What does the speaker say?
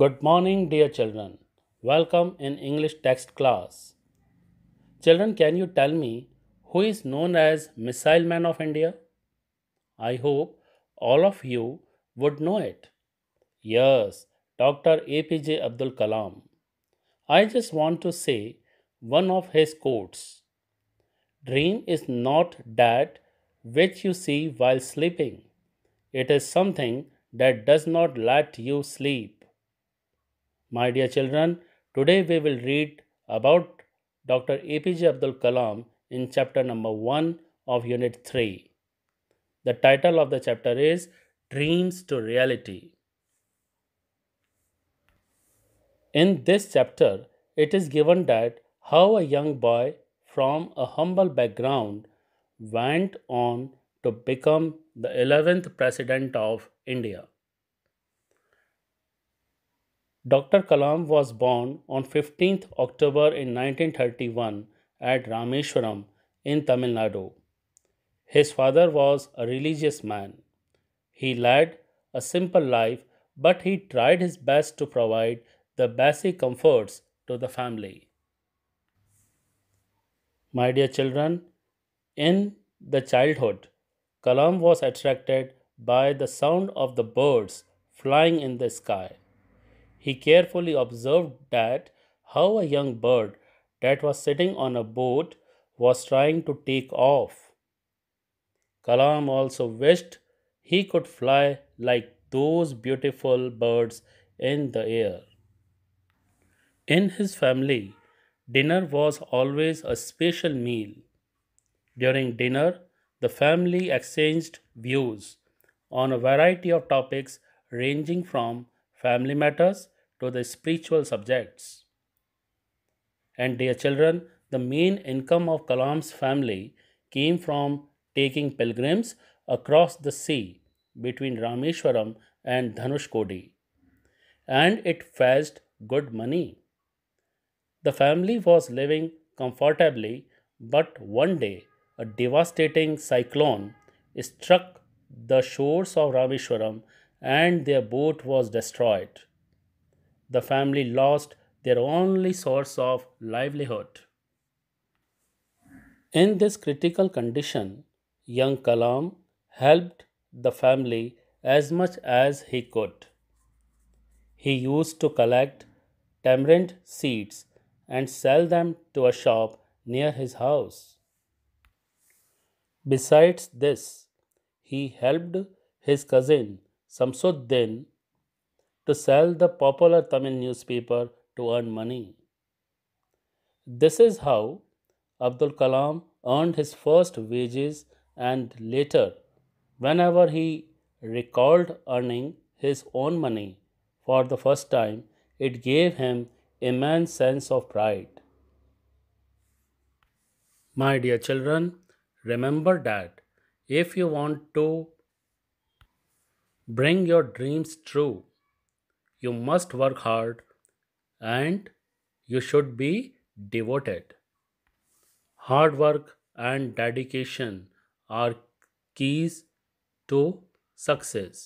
Good morning, dear children. Welcome in English text class. Children, can you tell me who is known as Missile Man of India? I hope all of you would know it. Yes, Dr. APJ Abdul Kalam. I just want to say one of his quotes Dream is not that which you see while sleeping, it is something that does not let you sleep. My dear children, today we will read about Dr. APJ Abdul Kalam in chapter number 1 of unit 3. The title of the chapter is Dreams to Reality. In this chapter, it is given that how a young boy from a humble background went on to become the 11th president of India. Dr. Kalam was born on 15th October in 1931 at Rameshwaram in Tamil Nadu. His father was a religious man. He led a simple life, but he tried his best to provide the basic comforts to the family. My dear children, in the childhood, Kalam was attracted by the sound of the birds flying in the sky. He carefully observed that how a young bird that was sitting on a boat was trying to take off. Kalam also wished he could fly like those beautiful birds in the air. In his family, dinner was always a special meal. During dinner, the family exchanged views on a variety of topics ranging from family matters to the spiritual subjects. And dear children, the main income of Kalam's family came from taking pilgrims across the sea between Rameshwaram and Dhanushkodi, and it fetched good money. The family was living comfortably, but one day a devastating cyclone struck the shores of Rameshwaram and their boat was destroyed the family lost their only source of livelihood. In this critical condition, young Kalam helped the family as much as he could. He used to collect tamarind seeds and sell them to a shop near his house. Besides this, he helped his cousin Samsuddin to sell the popular Tamil newspaper to earn money. This is how Abdul Kalam earned his first wages and later, whenever he recalled earning his own money for the first time, it gave him immense sense of pride. My dear children, remember that if you want to bring your dreams true, you must work hard and you should be devoted. Hard work and dedication are keys to success.